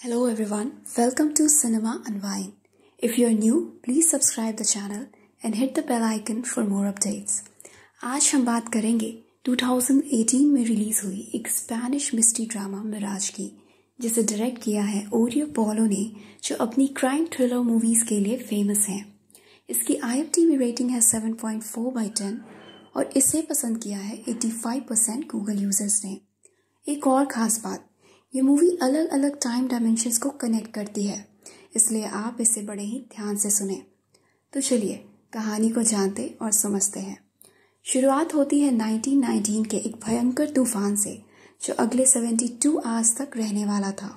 Hello everyone, welcome to Cinema Unwind. If are new, please subscribe the channel and hit the bell icon for more updates. आज हम बात करेंगे 2018 में release हुई एक Spanish mystery drama Miraj की जिसे डायरेक्ट किया है ओरियो पोलो ने जो अपनी क्राइम थ्रिलर मूवीज के लिए फेमस हैं इसकी आई रेटिंग है 7.4 पॉइंट बाई टेन और इसे पसंद किया है 85 परसेंट गूगल यूजर्स ने एक और खास बात ये मूवी अलग अलग टाइम डायमेंशंस को कनेक्ट करती है इसलिए आप इसे बड़े ही ध्यान से सुने तो चलिए कहानी को जानते और समझते हैं शुरुआत होती है 1919 के एक भयंकर तूफान से जो अगले 72 आवर्स तक रहने वाला था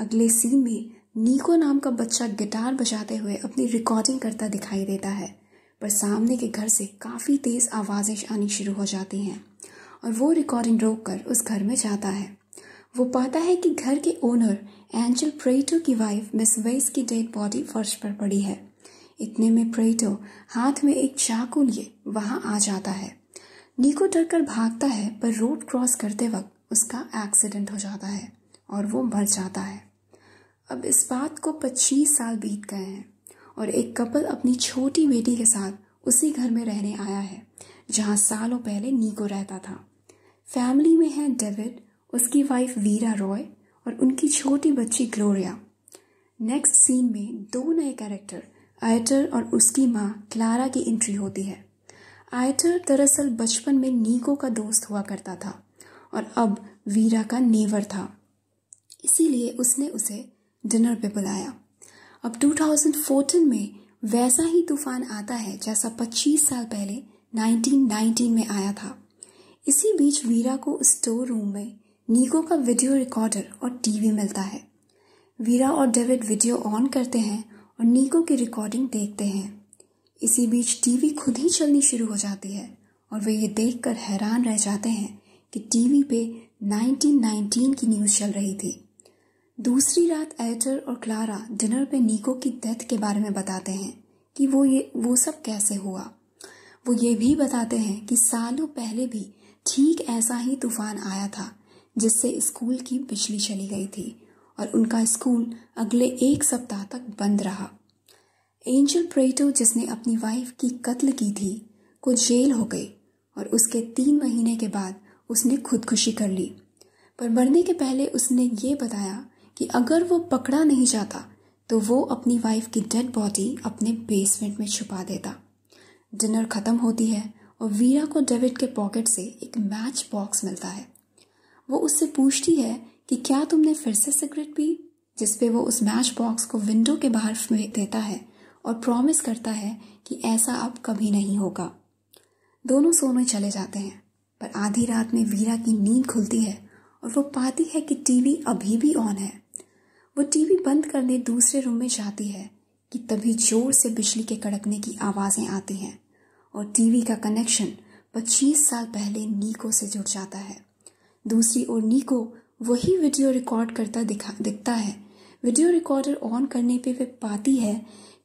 अगले सीन में नीको नाम का बच्चा गिटार बजाते हुए अपनी रिकॉर्डिंग करता दिखाई देता है पर सामने के घर से काफ़ी तेज़ आवाज़ें आनी शुरू हो जाती हैं और वो रिकॉर्डिंग रोक कर उस घर में जाता है वो पाता है कि घर के ओनर एंजल प्रेटो की वाइफ मिस वेस की डेड बॉडी फर्श पर पड़ी है इतने में प्रेटो हाथ में एक चाकू लिए वहां आ जाता है नीको डर कर भागता है पर रोड क्रॉस करते वक्त उसका एक्सीडेंट हो जाता है और वो मर जाता है अब इस बात को 25 साल बीत गए हैं और एक कपल अपनी छोटी बेटी के साथ उसी घर में रहने आया है जहाँ सालों पहले नीको रहता था फैमिली में है डेविड उसकी वाइफ वीरा रॉय और उनकी छोटी बच्ची ग्लोरिया नेक्स्ट सीन में दो नए कैरेक्टर आयटर और उसकी माँ क्लारा की एंट्री होती है आयटर दरअसल बचपन में नीको का दोस्त हुआ करता था और अब वीरा का नेवर था इसीलिए उसने उसे डिनर पे बुलाया अब 2014 में वैसा ही तूफान आता है जैसा 25 साल पहले 1919 में आया था इसी बीच वीरा को स्टोर रूम में नीको का वीडियो रिकॉर्डर और टीवी मिलता है वीरा और डेविड वीडियो ऑन करते हैं और नीको की रिकॉर्डिंग देखते हैं इसी बीच टीवी खुद ही चलनी शुरू हो जाती है और वे ये देखकर हैरान रह जाते हैं कि टीवी पे 1919 की न्यूज़ चल रही थी दूसरी रात एडिटर और क्लारा डिनर पे नीको की डेथ के बारे में बताते हैं कि वो ये वो सब कैसे हुआ वो ये भी बताते हैं कि सालों पहले भी ठीक ऐसा ही तूफान आया था जिससे स्कूल की बिजली चली गई थी और उनका स्कूल अगले एक सप्ताह तक बंद रहा एंजल प्रेटो जिसने अपनी वाइफ की कत्ल की थी को जेल हो गई और उसके तीन महीने के बाद उसने खुदकुशी कर ली पर मरने के पहले उसने ये बताया कि अगर वो पकड़ा नहीं जाता तो वो अपनी वाइफ की डेड बॉडी अपने बेसमेंट में छुपा देता डिनर ख़त्म होती है और वीरा को डेविड के पॉकेट से एक मैच बॉक्स मिलता है वो उससे पूछती है कि क्या तुमने फिर से सिगरेट पी जिसपे वो उस मैच बॉक्स को विंडो के बाहर फेंक देता है और प्रॉमिस करता है कि ऐसा अब कभी नहीं होगा दोनों सोने चले जाते हैं पर आधी रात में वीरा की नींद खुलती है और वो पाती है कि टीवी अभी भी ऑन है वो टीवी बंद करने दूसरे रूम में जाती है कि तभी जोर से बिजली के कड़कने की आवाज़ें आती हैं और टीवी का कनेक्शन 25 साल पहले नीको से जुड़ जाता है दूसरी ओर निको वही वीडियो रिकॉर्ड करता दिखा दिखता है वीडियो रिकॉर्डर ऑन करने पे वे पाती है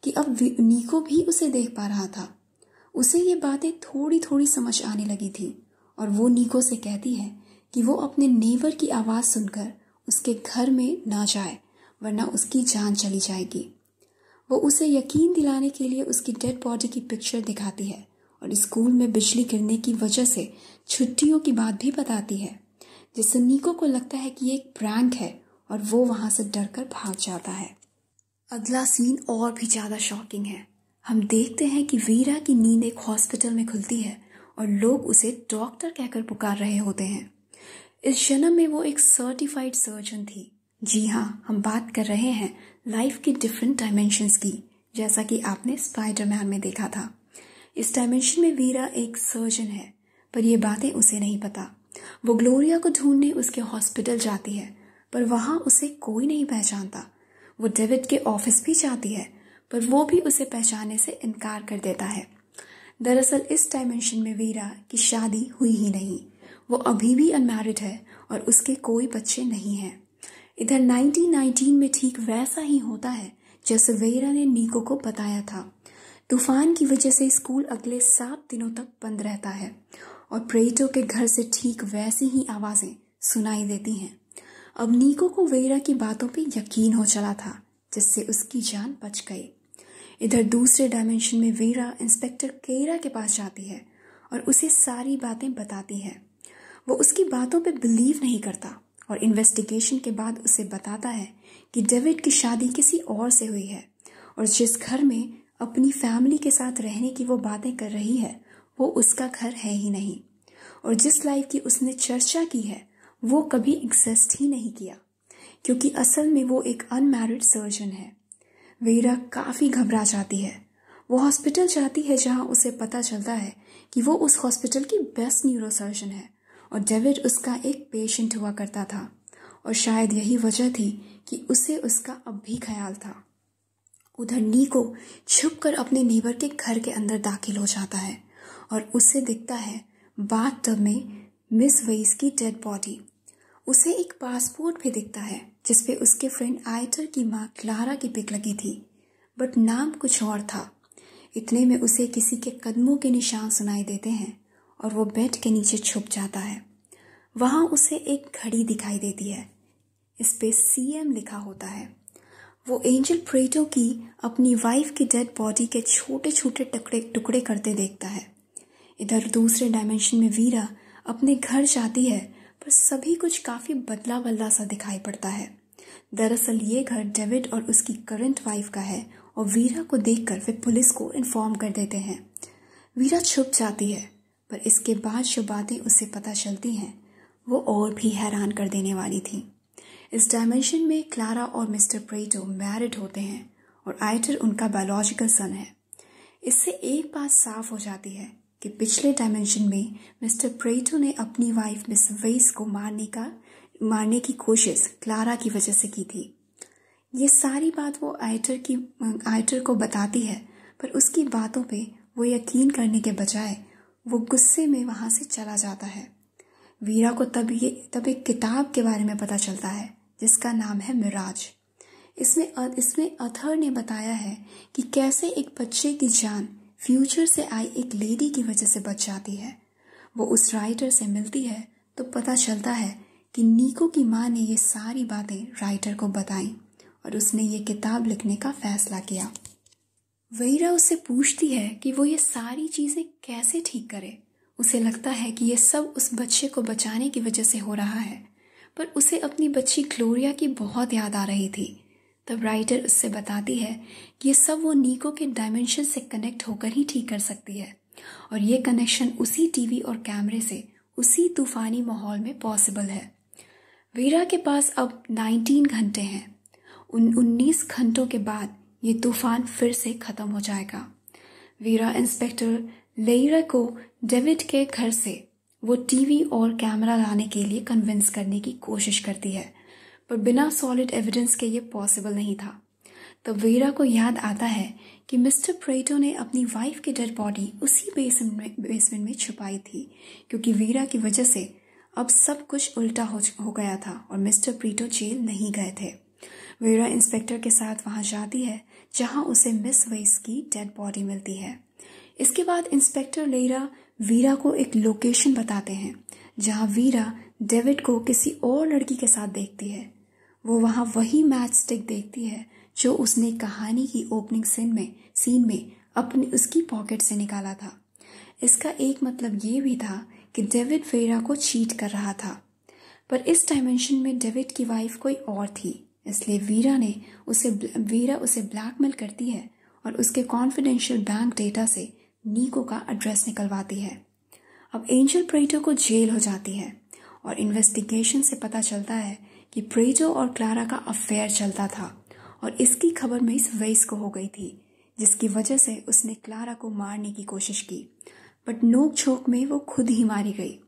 कि अब निको भी उसे देख पा रहा था उसे ये बातें थोड़ी थोड़ी समझ आने लगी थी और वो निको से कहती है कि वो अपने नेवर की आवाज़ सुनकर उसके घर में ना जाए वरना उसकी जान चली जाएगी वो उसे यकीन दिलाने के लिए उसकी डेड बॉडी की पिक्चर दिखाती है और स्कूल में बिजली गिरने की वजह से छुट्टियों की बात भी बताती है जिससे तो निको को लगता है कि ये एक प्रैंक है और वो वहां से डर कर भाग जाता है अगला सीन और भी ज़्यादा शॉकिंग है हम देखते हैं कि वीरा की नींद एक हॉस्पिटल में खुलती है और लोग उसे डॉक्टर कहकर पुकार रहे होते हैं इस जन्म में वो एक सर्टिफाइड सर्जन थी जी हाँ हम बात कर रहे हैं लाइफ के डिफरेंट डायमेंशंस की जैसा कि आपने स्पाइडरमैन में देखा था इस डायमेंशन में वीरा एक सर्जन है पर यह बातें उसे नहीं पता वो ग्लोरिया को ढूंढने उसके हॉस्पिटल जाती है पर वहां उसे कोई नहीं पहचानता वो डेविड के ऑफिस भी जाती है पर वो भी उसे पहचानने से इनकार कर देता है दरअसल इस डायमेंशन में वीरा की शादी हुई ही नहीं वो अभी भी अनमैरिड है और उसके कोई बच्चे नहीं हैं इधर 1919 में ठीक वैसा ही होता है जैसे वेरा ने नीको को बताया था तूफान की वजह से स्कूल अगले सात दिनों तक बंद रहता है और प्रेटो के घर से ठीक वैसी ही आवाज़ें सुनाई देती हैं अब नीको को वेरा की बातों पे यकीन हो चला था जिससे उसकी जान बच गई इधर दूसरे डायमेंशन में वेरा इंस्पेक्टर केरा के पास जाती है और उसे सारी बातें बताती है वो उसकी बातों पे बिलीव नहीं करता और इन्वेस्टिगेशन के बाद उसे बताता है कि डेविड की शादी किसी और से हुई है और जिस घर में अपनी फैमिली के साथ रहने की वो बातें कर रही है वो उसका घर है ही नहीं और जिस लाइफ की उसने चर्चा की है वो कभी एग्जिस्ट ही नहीं किया क्योंकि असल में वो एक अनमैरिड सर्जन है वीरा काफ़ी घबरा जाती है वो हॉस्पिटल जाती है जहां उसे पता चलता है कि वो उस हॉस्पिटल की बेस्ट न्यूरोसर्जन है और डेविड उसका एक पेशेंट हुआ करता था और शायद यही वजह थी कि उसे उसका अब भी ख्याल था उधर नी को छुप कर अपने नेबर के घर के अंदर दाखिल हो जाता है और उसे दिखता है बात तब में मिस वईस की डेड बॉडी उसे एक पासपोर्ट भी दिखता है जिसपे उसके फ्रेंड आइटर की माँ क्लारा की पिक लगी थी बट नाम कुछ और था इतने में उसे किसी के कदमों के निशान सुनाई देते हैं और वो बेड के नीचे छुप जाता है वहाँ उसे एक घड़ी दिखाई देती है इस पे सी एम लिखा होता है वो एंजल प्रेटो की अपनी वाइफ की डेड बॉडी के छोटे छोटे टुकड़े टुकड़े करते देखता है इधर दूसरे डायमेंशन में वीरा अपने घर जाती है पर सभी कुछ काफ़ी बदला बदला सा दिखाई पड़ता है दरअसल ये घर डेविड और उसकी करंट वाइफ का है और वीरा को देखकर वे पुलिस को इन्फॉर्म कर देते हैं वीरा छुप जाती है पर इसके बाद जो बातें उसे पता चलती हैं वो और भी हैरान कर देने वाली थी इस डायमेंशन में क्लारा और मिस्टर प्रेटो मैरिड होते हैं और आइटर उनका बायोलॉजिकल सन है इससे एक बात साफ हो जाती है कि पिछले डायमेंशन में मिस्टर प्रेटो ने अपनी वाइफ मिस वेस को मारने का मारने की कोशिश क्लारा की वजह से की थी ये सारी बात वो आइटर की आइटर को बताती है पर उसकी बातों पे वो यकीन करने के बजाय वो गुस्से में वहाँ से चला जाता है वीरा को तब ये तब एक किताब के बारे में पता चलता है जिसका नाम है मिराज इसमें इसमें अथर ने बताया है कि कैसे एक बच्चे की जान फ्यूचर से आई एक लेडी की वजह से बच जाती है वो उस राइटर से मिलती है तो पता चलता है कि नीको की माँ ने ये सारी बातें राइटर को बताई और उसने ये किताब लिखने का फैसला किया वहीरा उससे पूछती है कि वो ये सारी चीज़ें कैसे ठीक करे उसे लगता है कि ये सब उस बच्चे को बचाने की वजह से हो रहा है पर उसे अपनी बच्ची ग्लोरिया की बहुत याद आ रही थी तब राइटर उससे बताती है कि ये सब वो नीको के डायमेंशन से कनेक्ट होकर ही ठीक कर सकती है और ये कनेक्शन उसी टीवी और कैमरे से उसी तूफानी माहौल में पॉसिबल है वीरा के पास अब 19 घंटे हैं उन 19 घंटों के बाद ये तूफान फिर से ख़त्म हो जाएगा वीरा इंस्पेक्टर लेरा को डेविड के घर से वो टीवी और कैमरा लाने के लिए कन्विंस करने की कोशिश करती है पर बिना सॉलिड एविडेंस के ये पॉसिबल नहीं था तब वेरा को याद आता है कि मिस्टर प्रेटो ने अपनी वाइफ की डेड बॉडी उसी बेसमेंट में बेसमेंट में छुपाई थी क्योंकि वीरा की वजह से अब सब कुछ उल्टा हो, हो गया था और मिस्टर प्रीटो जेल नहीं गए थे वेरा इंस्पेक्टर के साथ वहां जाती है जहां उसे मिस वेस की डेड बॉडी मिलती है इसके बाद इंस्पेक्टर लेरा वीरा को एक लोकेशन बताते हैं जहां वीरा डेविड को किसी और लड़की के साथ देखती है वो वहाँ वही मैच स्टिक देखती है जो उसने कहानी की ओपनिंग सीन में सीन में अपनी उसकी पॉकेट से निकाला था इसका एक मतलब ये भी था कि डेविड वेरा को चीट कर रहा था पर इस डायमेंशन में डेविड की वाइफ कोई और थी इसलिए वीरा ने उसे वीरा उसे ब्लैकमेल करती है और उसके कॉन्फिडेंशियल बैंक डेटा से नीको का एड्रेस निकलवाती है अब एंजल प्रेटो को जेल हो जाती है और इन्वेस्टिगेशन से पता चलता है कि प्रेजो और क्लारा का अफेयर चलता था और इसकी खबर मिस वेस को हो गई थी जिसकी वजह से उसने क्लारा को मारने की कोशिश की बट नोक छोक में वो खुद ही मारी गई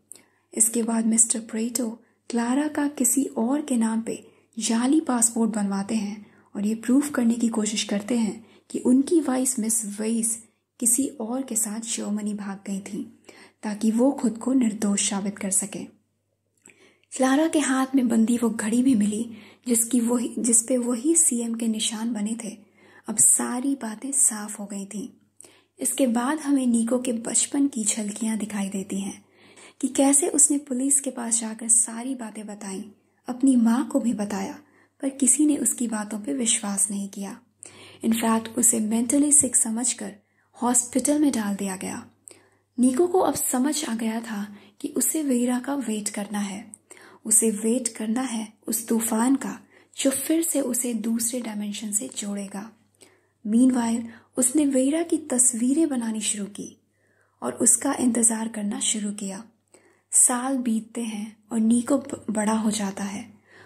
इसके बाद मिस्टर प्रेटो क्लारा का किसी और के नाम पे जाली पासपोर्ट बनवाते हैं और ये प्रूफ करने की कोशिश करते हैं कि उनकी वाइस मिस वेस किसी और के साथ जर्मनी भाग गई थी ताकि वो खुद को निर्दोष साबित कर सकें क्लारा के हाथ में बंदी वो घड़ी भी मिली जिसकी वही जिस पे वही सीएम के निशान बने थे अब सारी बातें साफ हो गई थीं इसके बाद हमें नीको के बचपन की झलकियां दिखाई देती हैं कि कैसे उसने पुलिस के पास जाकर सारी बातें बताई अपनी माँ को भी बताया पर किसी ने उसकी बातों पर विश्वास नहीं किया इनफैक्ट उसे मेंटली सिक समझकर हॉस्पिटल में डाल दिया गया नीको को अब समझ आ गया था कि उसे वीरा का वेट करना है उसे वेट करना है उस तूफान का जो फिर से उसे दूसरे डायमेंशन से जोड़ेगा मीन उसने वेरा की तस्वीरें बनानी शुरू की और उसका इंतज़ार करना शुरू किया साल बीतते हैं और नीको बड़ा हो जाता है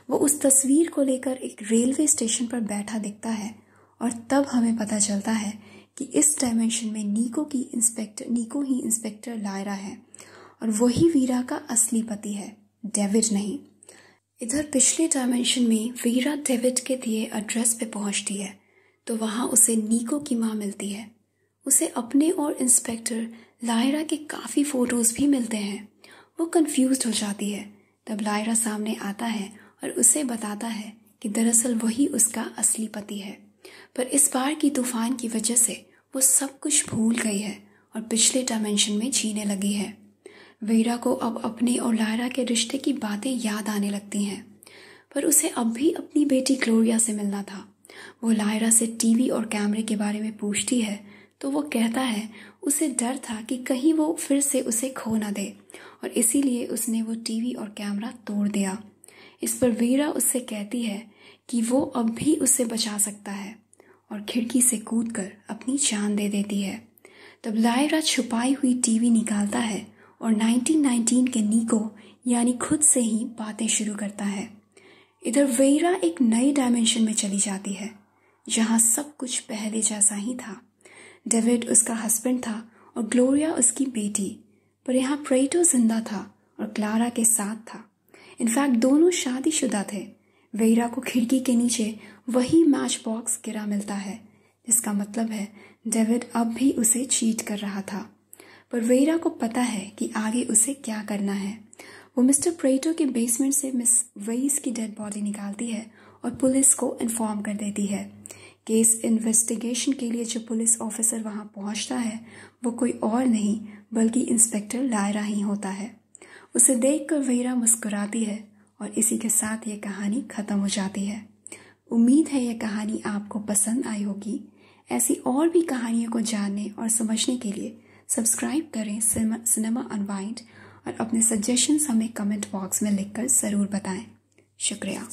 वो उस तस्वीर को लेकर एक रेलवे स्टेशन पर बैठा दिखता है और तब हमें पता चलता है कि इस डायमेंशन में नीको की इंस्पेक्टर नीको ही इंस्पेक्टर लायरा है और वही वीरा का असली पति है डेविड नहीं इधर पिछले डायमेंशन में वीरा डेविड के दिए एड्रेस पे पहुंचती है तो वहाँ उसे नीको की माँ मिलती है उसे अपने और इंस्पेक्टर लायरा के काफ़ी फ़ोटोज़ भी मिलते हैं वो कंफ्यूज हो जाती है तब लायरा सामने आता है और उसे बताता है कि दरअसल वही उसका असली पति है पर इस बार की तूफान की वजह से वो सब कुछ भूल गई है और पिछले डायमेंशन में जीने लगी है वीरा को अब अपने और लायरा के रिश्ते की बातें याद आने लगती हैं पर उसे अब भी अपनी बेटी ग्लोरिया से मिलना था वो लायरा से टीवी और कैमरे के बारे में पूछती है तो वो कहता है उसे डर था कि कहीं वो फिर से उसे खो ना दे और इसीलिए उसने वो टीवी और कैमरा तोड़ दिया इस पर वीरा उससे कहती है कि वो अब भी उसे बचा सकता है और खिड़की से कूद कर अपनी जान दे देती है तब लायरा छुपाई हुई टीवी निकालता है और 1919 के निको यानी खुद से ही बातें शुरू करता है इधर वेरा एक नए डायमेंशन में चली जाती है जहाँ सब कुछ पहले जैसा ही था डेविड उसका हस्बैंड था और ग्लोरिया उसकी बेटी पर यहाँ प्रेटो जिंदा था और क्लारा के साथ था इनफैक्ट दोनों शादीशुदा थे वेरा को खिड़की के नीचे वही मैच बॉक्स गिरा मिलता है जिसका मतलब है डेविड अब भी उसे चीट कर रहा था पर वेरा को पता है कि आगे उसे क्या करना है वो मिस्टर प्रेटो के बेसमेंट से मिस वेस की डेड बॉडी निकालती है और पुलिस को इन्फॉर्म कर देती है केस इन्वेस्टिगेशन के लिए जो पुलिस ऑफिसर वहाँ पहुँचता है वो कोई और नहीं बल्कि इंस्पेक्टर लायरा ही होता है उसे कर वेरा मुस्कुराती है और इसी के साथ ये कहानी ख़त्म हो जाती है उम्मीद है यह कहानी आपको पसंद आई होगी ऐसी और भी कहानियों को जानने और समझने के लिए सब्सक्राइब करें सिनेमा अनवाइंड और अपने सजेशंस हमें कमेंट बॉक्स में लिखकर ज़रूर बताएं शुक्रिया